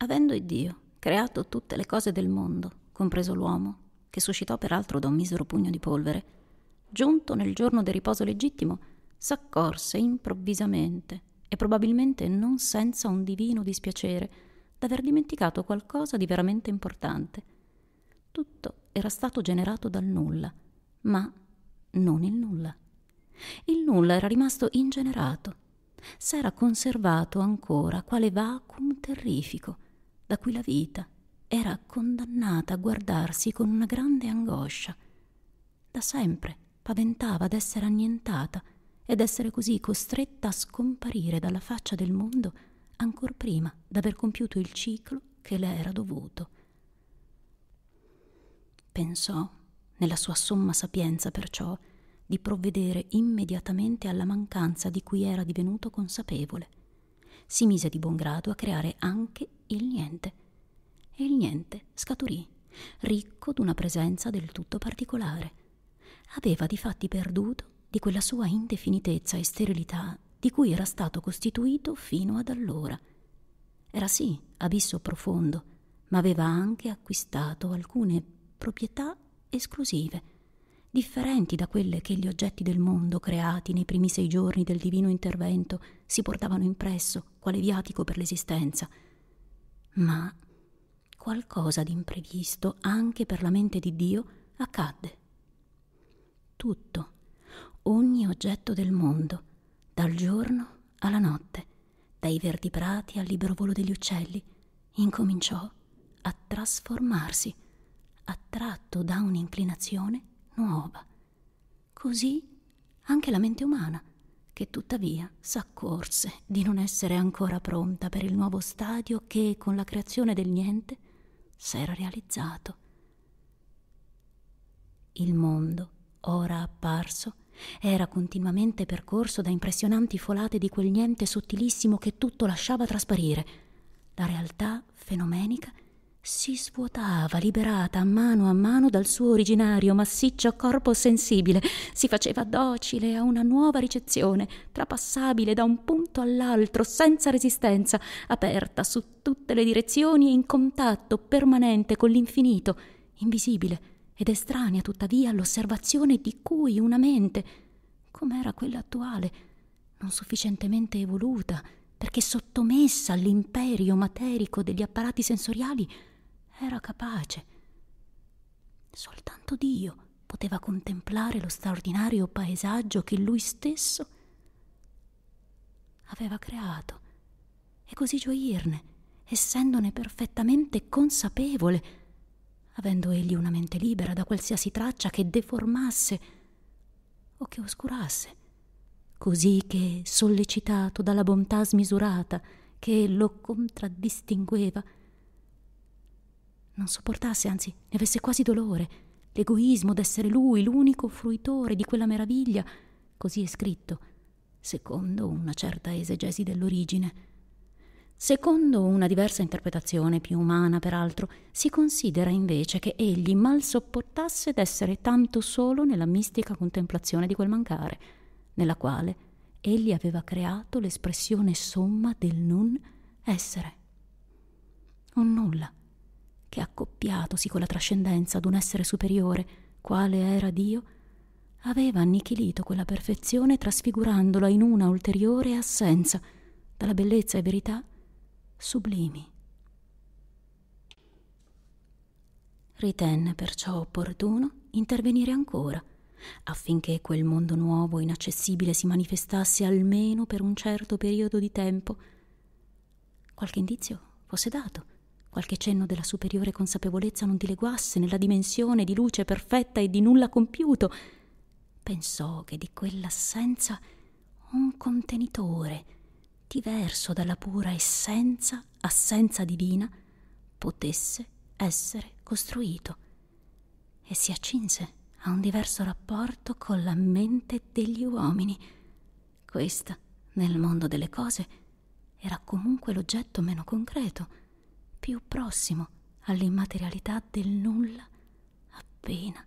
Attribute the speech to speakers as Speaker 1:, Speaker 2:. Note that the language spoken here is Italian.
Speaker 1: Avendo Dio creato tutte le cose del mondo, compreso l'uomo, che suscitò peraltro da un misero pugno di polvere, giunto nel giorno del riposo legittimo, s'accorse improvvisamente, e probabilmente non senza un divino dispiacere, d'aver dimenticato qualcosa di veramente importante. Tutto era stato generato dal nulla, ma non il nulla. Il nulla era rimasto ingenerato, s'era conservato ancora quale vacuum terrifico, da cui la vita era condannata a guardarsi con una grande angoscia. Da sempre paventava d'essere annientata ed essere così costretta a scomparire dalla faccia del mondo ancor prima d'aver compiuto il ciclo che le era dovuto. Pensò, nella sua somma sapienza perciò, di provvedere immediatamente alla mancanza di cui era divenuto consapevole si mise di buon grado a creare anche il niente. E il niente scaturì, ricco d'una presenza del tutto particolare. Aveva difatti perduto di quella sua indefinitezza e sterilità di cui era stato costituito fino ad allora. Era sì abisso profondo, ma aveva anche acquistato alcune proprietà esclusive differenti da quelle che gli oggetti del mondo creati nei primi sei giorni del divino intervento si portavano impresso quale viatico per l'esistenza. Ma qualcosa di imprevisto anche per la mente di Dio accadde. Tutto, ogni oggetto del mondo, dal giorno alla notte, dai verdi prati al libero volo degli uccelli, incominciò a trasformarsi, attratto da un'inclinazione nuova. Così anche la mente umana, che tuttavia s'accorse di non essere ancora pronta per il nuovo stadio che, con la creazione del niente, s'era realizzato. Il mondo, ora apparso, era continuamente percorso da impressionanti folate di quel niente sottilissimo che tutto lasciava trasparire. La realtà fenomenica si svuotava liberata a mano a mano dal suo originario massiccio corpo sensibile, si faceva docile a una nuova ricezione, trapassabile da un punto all'altro senza resistenza, aperta su tutte le direzioni e in contatto permanente con l'infinito, invisibile ed estranea tuttavia all'osservazione di cui una mente, come era quella attuale, non sufficientemente evoluta, perché sottomessa all'imperio materico degli apparati sensoriali, era capace. Soltanto Dio poteva contemplare lo straordinario paesaggio che lui stesso aveva creato e così gioirne, essendone perfettamente consapevole, avendo egli una mente libera da qualsiasi traccia che deformasse o che oscurasse, così che, sollecitato dalla bontà smisurata che lo contraddistingueva, non sopportasse, anzi ne avesse quasi dolore, l'egoismo d'essere lui l'unico fruitore di quella meraviglia, così è scritto, secondo una certa esegesi dell'origine. Secondo una diversa interpretazione, più umana peraltro, si considera invece che egli mal sopportasse d'essere tanto solo nella mistica contemplazione di quel mancare, nella quale egli aveva creato l'espressione somma del non essere che accoppiatosi con la trascendenza d'un essere superiore, quale era Dio, aveva annichilito quella perfezione trasfigurandola in una ulteriore assenza, dalla bellezza e verità sublimi. Ritenne perciò opportuno intervenire ancora, affinché quel mondo nuovo e inaccessibile si manifestasse almeno per un certo periodo di tempo. Qualche indizio fosse dato qualche cenno della superiore consapevolezza non dileguasse nella dimensione di luce perfetta e di nulla compiuto, pensò che di quell'assenza un contenitore, diverso dalla pura essenza, assenza divina, potesse essere costruito e si accinse a un diverso rapporto con la mente degli uomini. Questa, nel mondo delle cose, era comunque l'oggetto meno concreto più prossimo all'immaterialità del nulla appena